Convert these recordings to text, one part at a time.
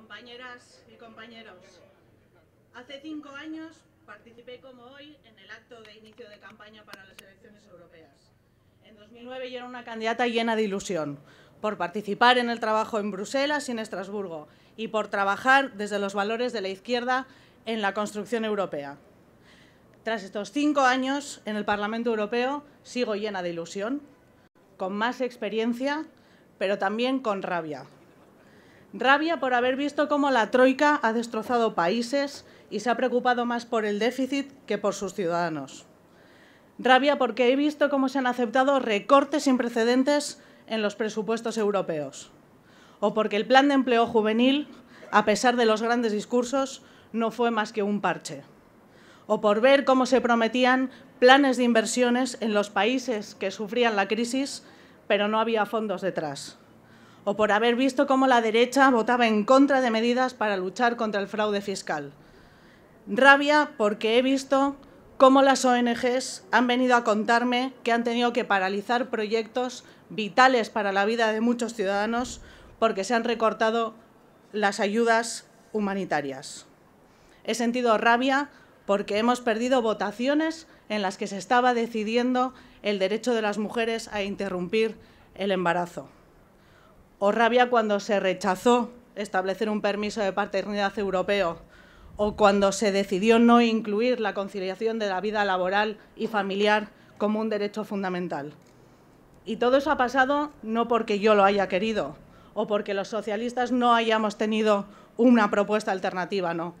compañeras y compañeros. Hace cinco años participé como hoy en el acto de inicio de campaña para las elecciones europeas. En 2009 yo era una candidata llena de ilusión por participar en el trabajo en Bruselas y en Estrasburgo y por trabajar desde los valores de la izquierda en la construcción europea. Tras estos cinco años en el Parlamento Europeo sigo llena de ilusión, con más experiencia, pero también con rabia, Rabia por haber visto cómo la Troika ha destrozado países y se ha preocupado más por el déficit que por sus ciudadanos. Rabia porque he visto cómo se han aceptado recortes sin precedentes en los presupuestos europeos. O porque el plan de empleo juvenil, a pesar de los grandes discursos, no fue más que un parche. O por ver cómo se prometían planes de inversiones en los países que sufrían la crisis, pero no había fondos detrás o por haber visto cómo la derecha votaba en contra de medidas para luchar contra el fraude fiscal. Rabia porque he visto cómo las ONGs han venido a contarme que han tenido que paralizar proyectos vitales para la vida de muchos ciudadanos porque se han recortado las ayudas humanitarias. He sentido rabia porque hemos perdido votaciones en las que se estaba decidiendo el derecho de las mujeres a interrumpir el embarazo o rabia cuando se rechazó establecer un permiso de paternidad europeo, o cuando se decidió no incluir la conciliación de la vida laboral y familiar como un derecho fundamental. Y todo eso ha pasado no porque yo lo haya querido o porque los socialistas no hayamos tenido una propuesta alternativa, no.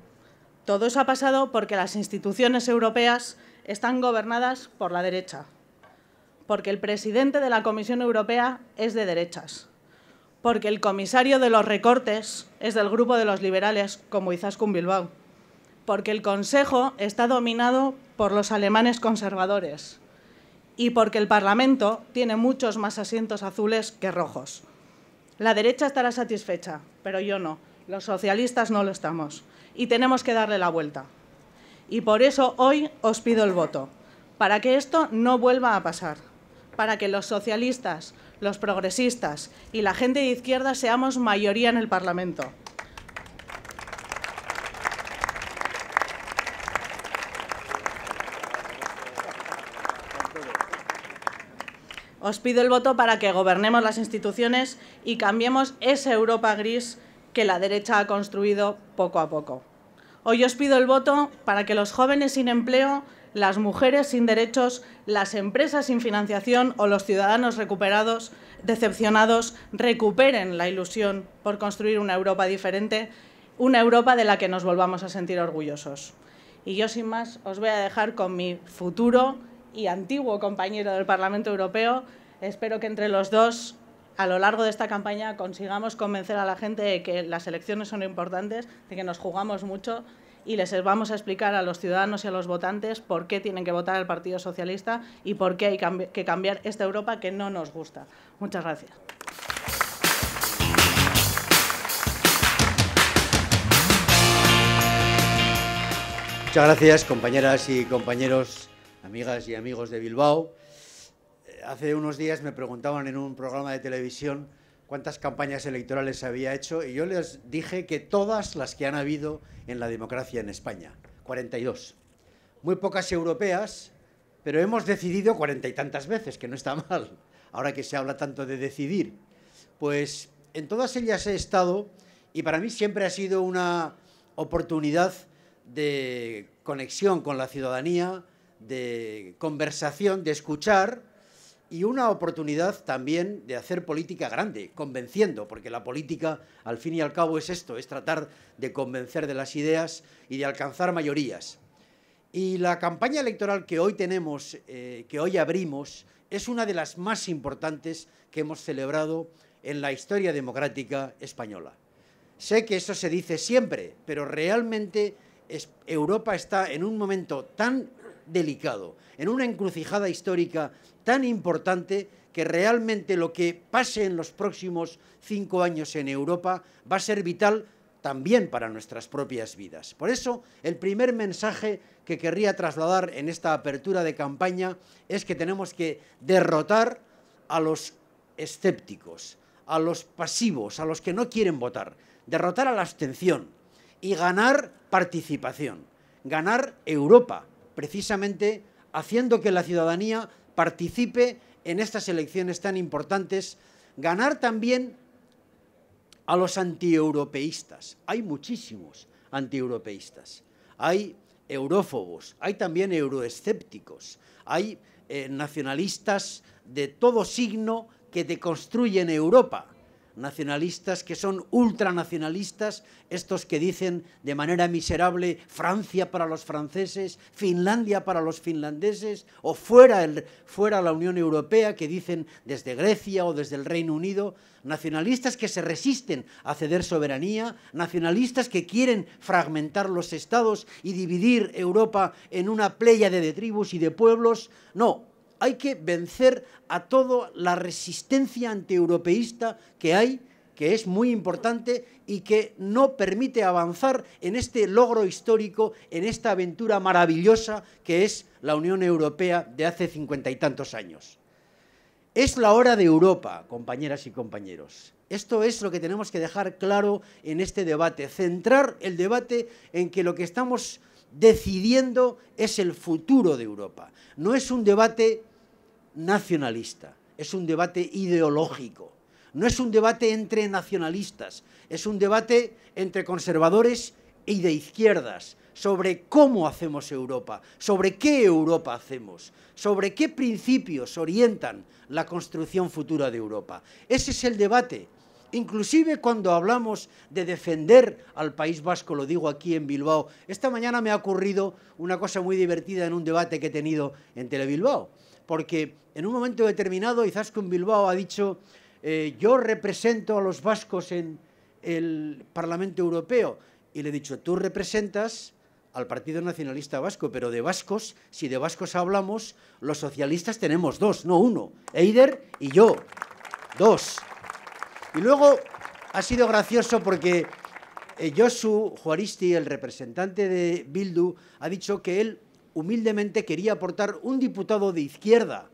Todo eso ha pasado porque las instituciones europeas están gobernadas por la derecha, porque el presidente de la Comisión Europea es de derechas porque el comisario de los recortes es del grupo de los liberales, como Izaskun Bilbao, porque el Consejo está dominado por los alemanes conservadores y porque el Parlamento tiene muchos más asientos azules que rojos. La derecha estará satisfecha, pero yo no. Los socialistas no lo estamos y tenemos que darle la vuelta. Y por eso hoy os pido el voto, para que esto no vuelva a pasar, para que los socialistas los progresistas y la gente de izquierda seamos mayoría en el Parlamento. Os pido el voto para que gobernemos las instituciones y cambiemos esa Europa gris que la derecha ha construido poco a poco. Hoy os pido el voto para que los jóvenes sin empleo las mujeres sin derechos, las empresas sin financiación o los ciudadanos recuperados, decepcionados, recuperen la ilusión por construir una Europa diferente, una Europa de la que nos volvamos a sentir orgullosos. Y yo sin más os voy a dejar con mi futuro y antiguo compañero del Parlamento Europeo. Espero que entre los dos a lo largo de esta campaña consigamos convencer a la gente de que las elecciones son importantes, de que nos jugamos mucho y les vamos a explicar a los ciudadanos y a los votantes por qué tienen que votar al Partido Socialista y por qué hay que cambiar esta Europa que no nos gusta. Muchas gracias. Muchas gracias, compañeras y compañeros, amigas y amigos de Bilbao. Eh, hace unos días me preguntaban en un programa de televisión cuántas campañas electorales había hecho y yo les dije que todas las que han habido en la democracia en España, 42. Muy pocas europeas, pero hemos decidido cuarenta y tantas veces, que no está mal, ahora que se habla tanto de decidir. Pues en todas ellas he estado y para mí siempre ha sido una oportunidad de conexión con la ciudadanía, de conversación, de escuchar y una oportunidad también de hacer política grande, convenciendo, porque la política al fin y al cabo es esto, es tratar de convencer de las ideas y de alcanzar mayorías. Y la campaña electoral que hoy tenemos, eh, que hoy abrimos, es una de las más importantes que hemos celebrado en la historia democrática española. Sé que eso se dice siempre, pero realmente Europa está en un momento tan delicado, en una encrucijada histórica tan importante que realmente lo que pase en los próximos cinco años en Europa va a ser vital también para nuestras propias vidas. Por eso, el primer mensaje que querría trasladar en esta apertura de campaña es que tenemos que derrotar a los escépticos, a los pasivos, a los que no quieren votar, derrotar a la abstención y ganar participación, ganar Europa, precisamente haciendo que la ciudadanía participe en estas elecciones tan importantes, ganar también a los antieuropeístas. Hay muchísimos antieuropeístas. Hay eurófobos, hay también euroescépticos, hay eh, nacionalistas de todo signo que deconstruyen Europa nacionalistas que son ultranacionalistas, estos que dicen de manera miserable Francia para los franceses, Finlandia para los finlandeses, o fuera, el, fuera la Unión Europea que dicen desde Grecia o desde el Reino Unido, nacionalistas que se resisten a ceder soberanía, nacionalistas que quieren fragmentar los estados y dividir Europa en una pléyade de tribus y de pueblos. No, hay que vencer a toda la resistencia antieuropeísta que hay, que es muy importante y que no permite avanzar en este logro histórico, en esta aventura maravillosa que es la Unión Europea de hace cincuenta y tantos años. Es la hora de Europa, compañeras y compañeros. Esto es lo que tenemos que dejar claro en este debate, centrar el debate en que lo que estamos decidiendo es el futuro de Europa. No es un debate nacionalista, es un debate ideológico, no es un debate entre nacionalistas, es un debate entre conservadores y de izquierdas sobre cómo hacemos Europa, sobre qué Europa hacemos, sobre qué principios orientan la construcción futura de Europa. Ese es el debate. Inclusive cuando hablamos de defender al País Vasco, lo digo aquí en Bilbao, esta mañana me ha ocurrido una cosa muy divertida en un debate que he tenido en Telebilbao porque en un momento determinado Izaskun Bilbao ha dicho, eh, yo represento a los vascos en el Parlamento Europeo. Y le he dicho, tú representas al Partido Nacionalista Vasco, pero de vascos, si de vascos hablamos, los socialistas tenemos dos, no uno, Eider y yo, dos. Y luego ha sido gracioso porque eh, Josu Juaristi, el representante de Bildu, ha dicho que él humildemente quería aportar un diputado de izquierda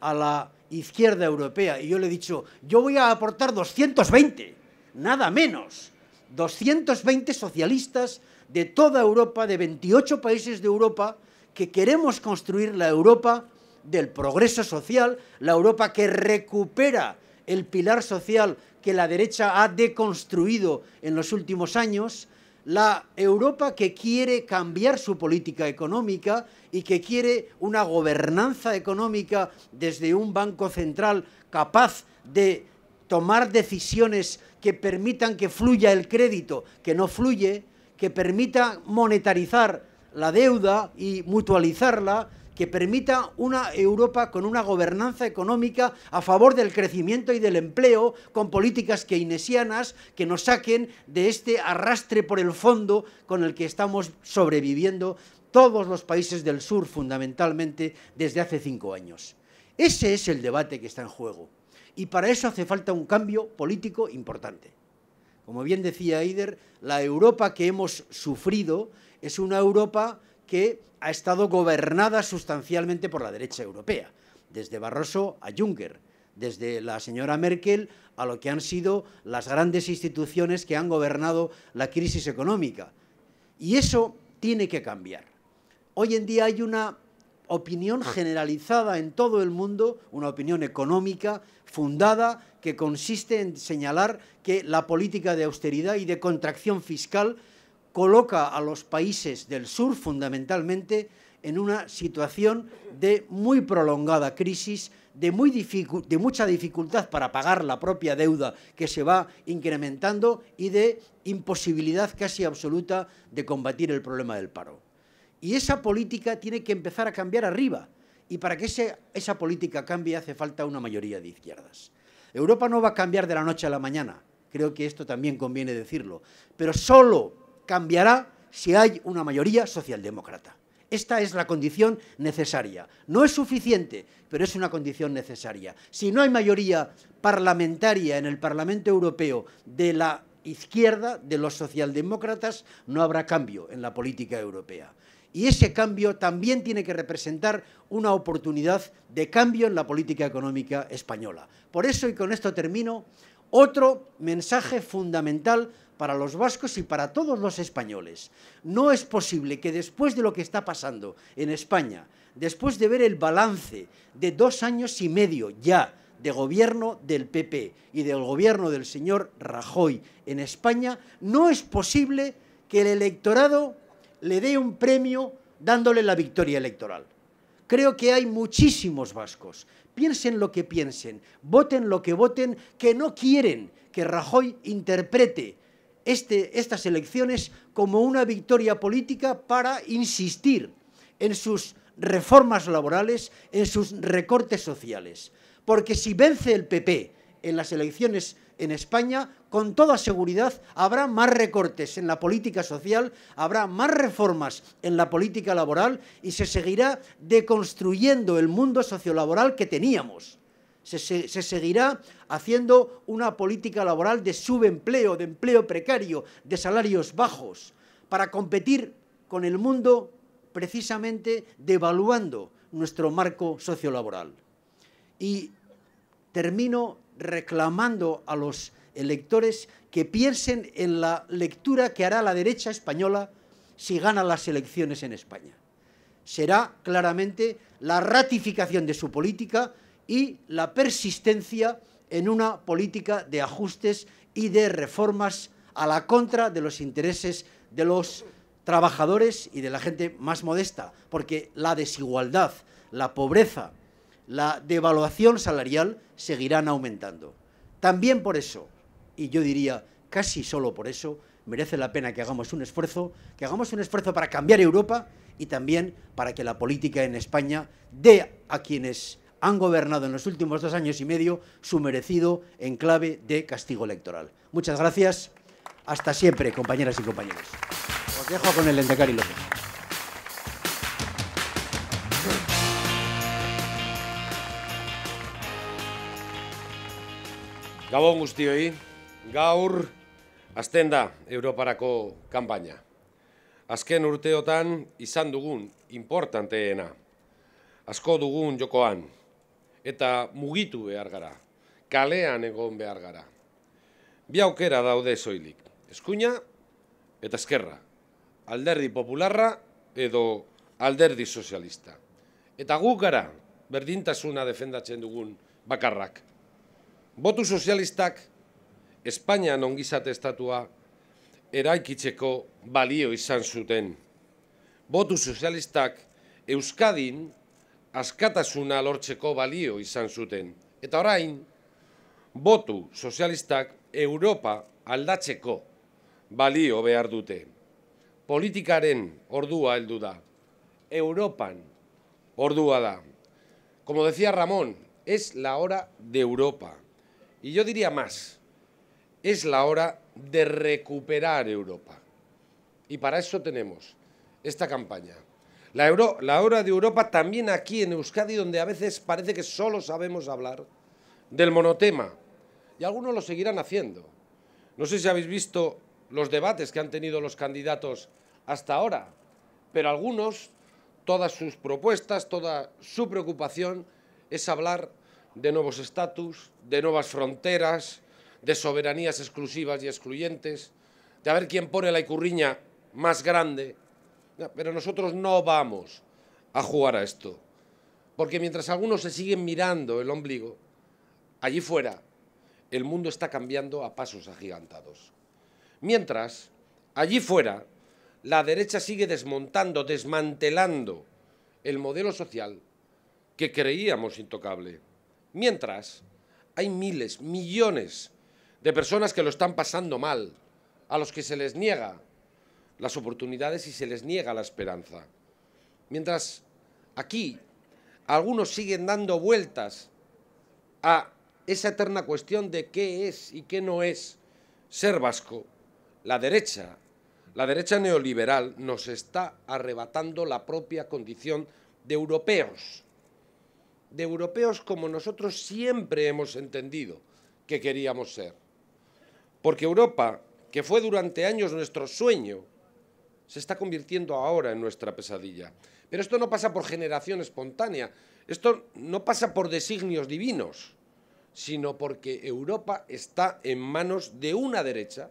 a la izquierda europea. Y yo le he dicho, yo voy a aportar 220, nada menos. 220 socialistas de toda Europa, de 28 países de Europa, que queremos construir la Europa del progreso social, la Europa que recupera el pilar social que la derecha ha deconstruido en los últimos años, la Europa que quiere cambiar su política económica y que quiere una gobernanza económica desde un banco central capaz de tomar decisiones que permitan que fluya el crédito, que no fluye, que permita monetarizar la deuda y mutualizarla, que permita una Europa con una gobernanza económica a favor del crecimiento y del empleo, con políticas keynesianas que nos saquen de este arrastre por el fondo con el que estamos sobreviviendo todos los países del sur fundamentalmente desde hace cinco años. Ese es el debate que está en juego. Y para eso hace falta un cambio político importante. Como bien decía Eider, la Europa que hemos sufrido es una Europa que ha estado gobernada sustancialmente por la derecha europea, desde Barroso a Juncker, desde la señora Merkel a lo que han sido las grandes instituciones que han gobernado la crisis económica. Y eso tiene que cambiar. Hoy en día hay una opinión generalizada en todo el mundo, una opinión económica fundada que consiste en señalar que la política de austeridad y de contracción fiscal coloca a los países del sur fundamentalmente en una situación de muy prolongada crisis, de, muy de, mucha dificultad para pagar la propia deuda que se va incrementando y de imposibilidad casi absoluta de combatir el problema del paro. Y esa política tiene que empezar a cambiar arriba. Y para que esa política cambie hace falta una mayoría de izquierdas. Europa no va a cambiar de la noche a la mañana. Creo que esto también conviene decirlo. Pero solo cambiará si hay una mayoría socialdemócrata. Esta es la condición necesaria. No es suficiente, pero es una condición necesaria. Si no hay mayoría parlamentaria en el Parlamento Europeo de la izquierda, de los socialdemócratas, no habrá cambio en la política europea. Y ese cambio también tiene que representar una oportunidad de cambio en la política económica española. Por eso, y con esto termino, otro mensaje fundamental para los vascos y para todos los españoles. No es posible que después de lo que está pasando en España, después de ver el balance de dos años y medio ya de gobierno del PP y del gobierno del señor Rajoy en España, no es posible que el electorado le dé un premio dándole la victoria electoral. Creo que hay muchísimos vascos, piensen lo que piensen, voten lo que voten, que no quieren que Rajoy interprete este, estas elecciones como una victoria política para insistir en sus reformas laborales, en sus recortes sociales. Porque si vence el PP en las elecciones en España, con toda seguridad habrá más recortes en la política social, habrá más reformas en la política laboral y se seguirá deconstruyendo el mundo sociolaboral que teníamos se, seguirá haciendo una política laboral de subempleo, de empleo precario, de salarios bajos, para competir con el mundo precisamente devaluando nuestro marco sociolaboral. Y termino reclamando a los electores que piensen en la lectura que hará la derecha española si gana las elecciones en España. Será claramente la ratificación de su política y la persistencia en una política de ajustes y de reformas a la contra de los intereses de los trabajadores y de la gente más modesta, porque la desigualdad, la pobreza, la devaluación salarial seguirán aumentando. También por eso, y yo diría casi solo por eso, merece la pena que hagamos un esfuerzo, que hagamos un esfuerzo para cambiar Europa y también para que la política en España dé a quienes han gobernado en los últimos dos años y medio su merecido enclave de castigo electoral. Muchas gracias. Hasta siempre, compañeras y compañeros. Os dejo con el Lendecari López. Gabón gaur azten da Europarako kanpaina. Azken urteotan izan dugun importanteena. Asko dugun jokoan, eta mugitu behar gara, kalean egon behar gara. Bi aukera daude soilik, eskuina eta eskerra, alderdi popularra edo alderdi sozialista. Eta guk gara berdintasuna defendatzen dugun bakarrak. Botu sozialistak Espainia nongizate estatua eraikitzeko balio izan zuten. Botu sozialistak Euskadin askatasuna lortzeko balio izan zuten. Eta orain, botu sozialistak Europa aldatzeko balio behar dute. Politikaren ordua heldu da. Europan ordua da. Como decía Ramón, es la hora de Europa. Y yo diría más, es la hora de recuperar Europa. Y para eso tenemos esta campaña. La, hora de Europa también aquí en Euskadi, donde a veces parece que solo sabemos hablar del monotema. Y algunos lo seguirán haciendo. No sé si habéis visto los debates que han tenido los candidatos hasta ahora, pero algunos, todas sus propuestas, toda su preocupación es hablar de nuevos estatus, de nuevas fronteras, de soberanías exclusivas y excluyentes, de a ver quién pone la icurriña más grande pero nosotros no vamos a jugar a esto. Porque mientras algunos se siguen mirando el ombligo, allí fuera el mundo está cambiando a pasos agigantados. Mientras, allí fuera, la derecha sigue desmontando, desmantelando el modelo social que creíamos intocable. Mientras, hay miles, millones de personas que lo están pasando mal, a los que se les niega las oportunidades y se les niega la esperanza. Mientras aquí algunos siguen dando vueltas a esa eterna cuestión de qué es y qué no es ser vasco, la derecha, la derecha neoliberal nos está arrebatando la propia condición de europeos, de europeos como nosotros siempre hemos entendido que queríamos ser. Porque Europa, que fue durante años nuestro sueño, se está convirtiendo ahora en nuestra pesadilla. Pero esto no pasa por generación espontánea, esto no pasa por designios divinos, sino porque Europa está en manos de una derecha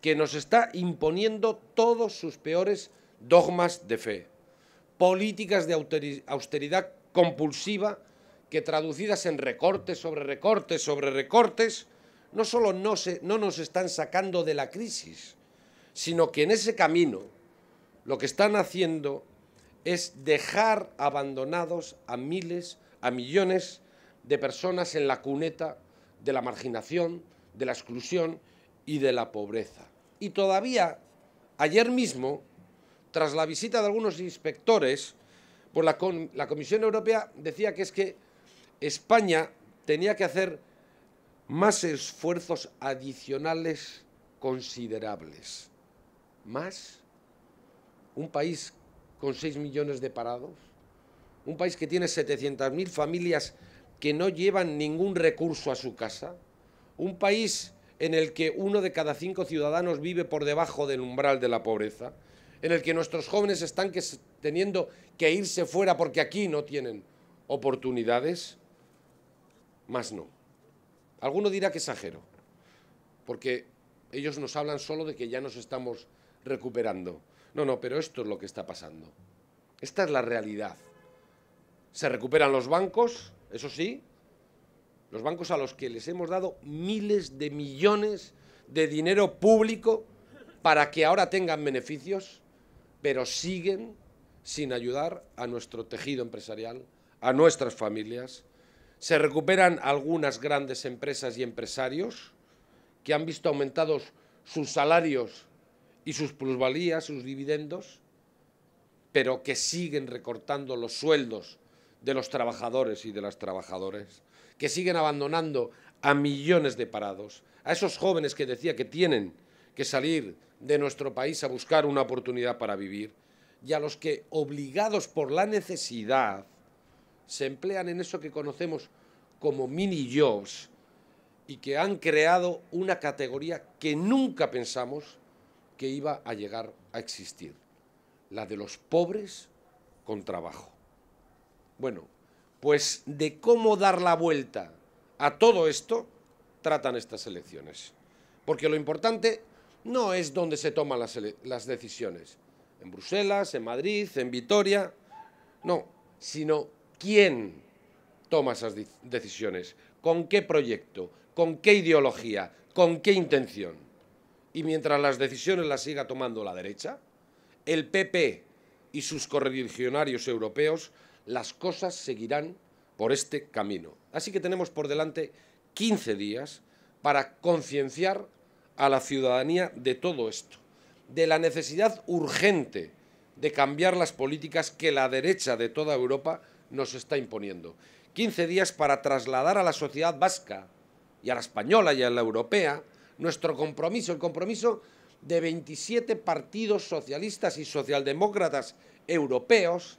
que nos está imponiendo todos sus peores dogmas de fe, políticas de austeridad compulsiva que traducidas en recortes sobre recortes sobre recortes, no solo no, se, no nos están sacando de la crisis, sino que en ese camino lo que están haciendo es dejar abandonados a miles, a millones de personas en la cuneta de la marginación, de la exclusión y de la pobreza. Y todavía, ayer mismo, tras la visita de algunos inspectores, por pues la, Comisión Europea decía que es que España tenía que hacer más esfuerzos adicionales considerables más, un país con 6 millones de parados, un país que tiene 700.000 familias que no llevan ningún recurso a su casa, un país en el que uno de cada cinco ciudadanos vive por debajo del umbral de la pobreza, en el que nuestros jóvenes están teniendo que irse fuera porque aquí no tienen oportunidades, más no. Alguno dirá que exagero, porque ellos nos hablan solo de que ya nos estamos recuperando. No, no, pero esto es lo que está pasando. Esta es la realidad. Se recuperan los bancos, eso sí, los bancos a los que les hemos dado miles de millones de dinero público para que ahora tengan beneficios, pero siguen sin ayudar a nuestro tejido empresarial, a nuestras familias. Se recuperan algunas grandes empresas y empresarios que han visto aumentados sus salarios y sus plusvalías, sus dividendos, pero que siguen recortando los sueldos de los trabajadores y de las trabajadoras, que siguen abandonando a millones de parados, a esos jóvenes que decía que tienen que salir de nuestro país a buscar una oportunidad para vivir, y a los que, obligados por la necesidad, se emplean en eso que conocemos como mini jobs y que han creado una categoría que nunca pensamos que iba a llegar a existir, la de los pobres con trabajo. Bueno, pues de cómo dar la vuelta a todo esto tratan estas elecciones. Porque lo importante no es dónde se toman las, las decisiones, en Bruselas, en Madrid, en Vitoria, no, sino quién toma esas decisiones, con qué proyecto, con qué ideología, con qué intención y mientras las decisiones las siga tomando la derecha, el PP y sus correligionarios europeos, las cosas seguirán por este camino. Así que tenemos por delante 15 días para concienciar a la ciudadanía de todo esto, de la necesidad urgente de cambiar las políticas que la derecha de toda Europa nos está imponiendo. 15 días para trasladar a la sociedad vasca y a la española y a la europea nuestro compromiso, el compromiso de 27 partidos socialistas y socialdemócratas europeos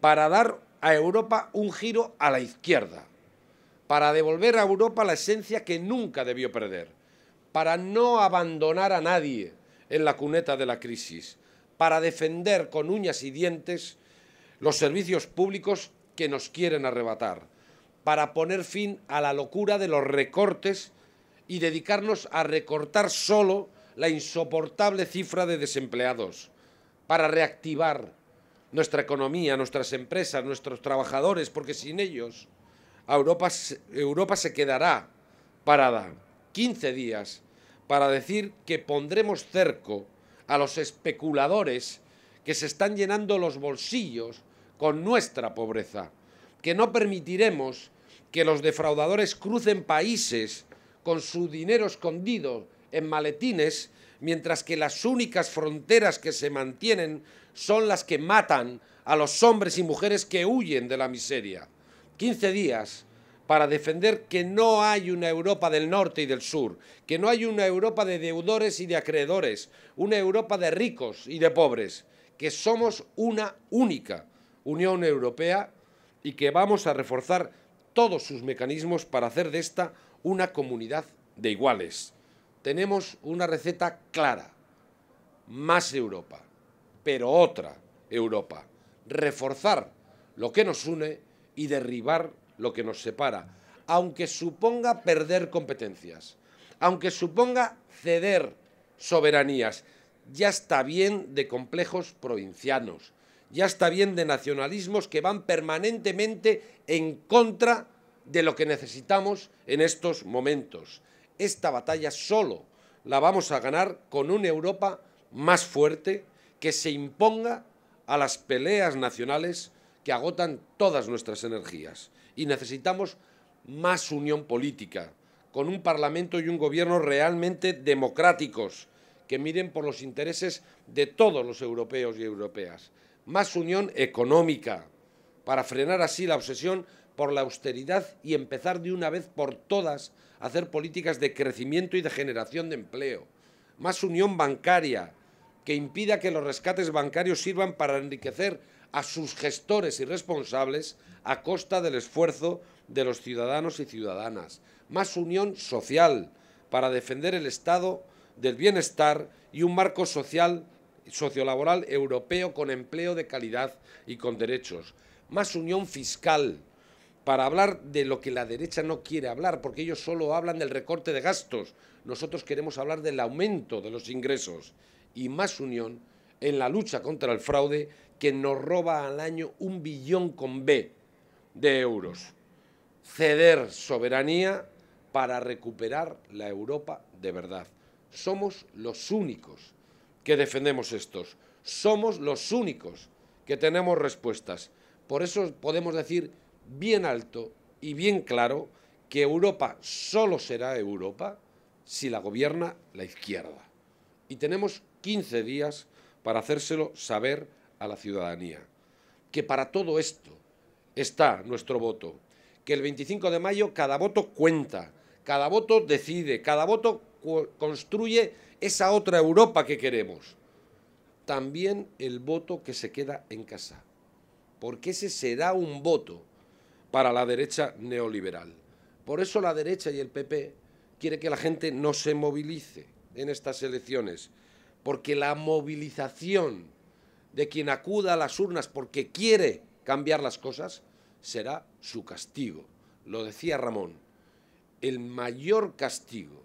para dar a Europa un giro a la izquierda, para devolver a Europa la esencia que nunca debió perder, para no abandonar a nadie en la cuneta de la crisis, para defender con uñas y dientes los servicios públicos que nos quieren arrebatar, para poner fin a la locura de los recortes y dedicarnos a recortar solo la insoportable cifra de desempleados, para reactivar nuestra economía, nuestras empresas, nuestros trabajadores, porque sin ellos Europa, Europa se quedará parada 15 días para decir que pondremos cerco a los especuladores que se están llenando los bolsillos con nuestra pobreza, que no permitiremos que los defraudadores crucen países con su dinero escondido en maletines, mientras que las únicas fronteras que se mantienen son las que matan a los hombres y mujeres que huyen de la miseria. 15 días para defender que no hay una Europa del norte y del sur, que no hay una Europa de deudores y de acreedores, una Europa de ricos y de pobres, que somos una única Unión Europea y que vamos a reforzar todos sus mecanismos para hacer de esta una comunidad de iguales. Tenemos una receta clara, más Europa, pero otra Europa. Reforzar lo que nos une y derribar lo que nos separa, aunque suponga perder competencias, aunque suponga ceder soberanías. Ya está bien de complejos provincianos, ya está bien de nacionalismos que van permanentemente en contra de lo que necesitamos en estos momentos. Esta batalla solo la vamos a ganar con una Europa más fuerte que se imponga a las peleas nacionales que agotan todas nuestras energías. Y necesitamos más unión política, con un Parlamento y un Gobierno realmente democráticos, que miren por los intereses de todos los europeos y europeas. Más unión económica, para frenar así la obsesión por la austeridad y empezar de una vez por todas a hacer políticas de crecimiento y de generación de empleo. Más unión bancaria, que impida que los rescates bancarios sirvan para enriquecer a sus gestores y responsables a costa del esfuerzo de los ciudadanos y ciudadanas. Más unión social para defender el estado del bienestar y un marco social sociolaboral europeo con empleo de calidad y con derechos. Más unión fiscal para hablar de lo que la derecha no quiere hablar, porque ellos solo hablan del recorte de gastos. Nosotros queremos hablar del aumento de los ingresos y más unión en la lucha contra el fraude que nos roba al año un billón con B de euros. Ceder soberanía para recuperar la Europa de verdad. Somos los únicos que defendemos estos. Somos los únicos que tenemos respuestas. Por eso podemos decir bien alto y bien claro que Europa solo será Europa si la gobierna la izquierda. Y tenemos 15 días para hacérselo saber a la ciudadanía. Que para todo esto está nuestro voto. Que el 25 de mayo cada voto cuenta, cada voto decide, cada voto construye esa otra Europa que queremos. También el voto que se queda en casa. Porque ese será un voto para la derecha neoliberal. Por eso la derecha y el PP quiere que la gente no se movilice en estas elecciones, porque la movilización de quien acuda a las urnas porque quiere cambiar las cosas será su castigo. Lo decía Ramón, el mayor castigo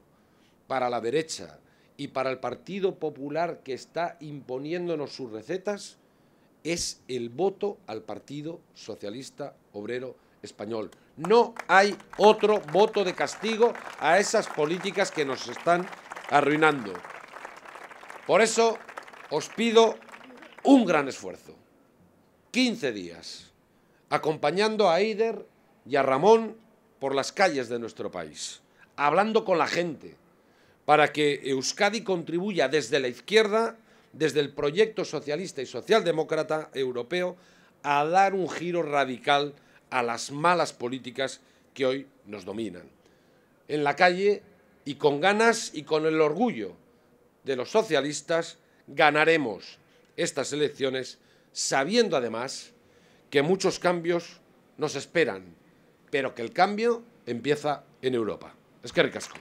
para la derecha y para el Partido Popular que está imponiéndonos sus recetas es el voto al Partido Socialista Obrero español. No hay otro voto de castigo a esas políticas que nos están arruinando. Por eso os pido un gran esfuerzo. 15 días, acompañando a Eider y a Ramón por las calles de nuestro país, hablando con la gente, para que Euskadi contribuya desde la izquierda, desde el proyecto socialista y socialdemócrata europeo, a dar un giro radical a las malas políticas que hoy nos dominan. En la calle y con ganas y con el orgullo de los socialistas ganaremos estas elecciones sabiendo además que muchos cambios nos esperan, pero que el cambio empieza en Europa. Es que ricasco.